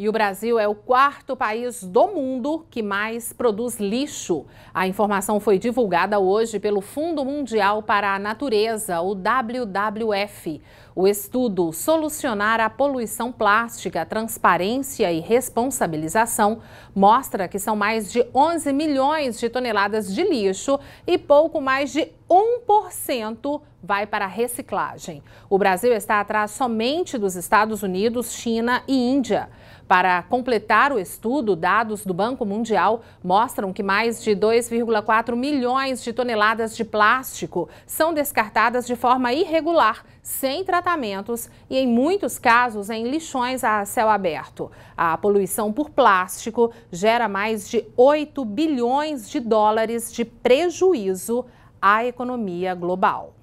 E o Brasil é o quarto país do mundo que mais produz lixo. A informação foi divulgada hoje pelo Fundo Mundial para a Natureza, o WWF. O estudo Solucionar a Poluição Plástica, Transparência e Responsabilização mostra que são mais de 11 milhões de toneladas de lixo e pouco mais de 1% vai para a reciclagem. O Brasil está atrás somente dos Estados Unidos, China e Índia. Para completar o estudo, dados do Banco Mundial mostram que mais de 2,4 milhões de toneladas de plástico são descartadas de forma irregular, sem tratamentos e, em muitos casos, em lixões a céu aberto. A poluição por plástico gera mais de 8 bilhões de dólares de prejuízo à economia global.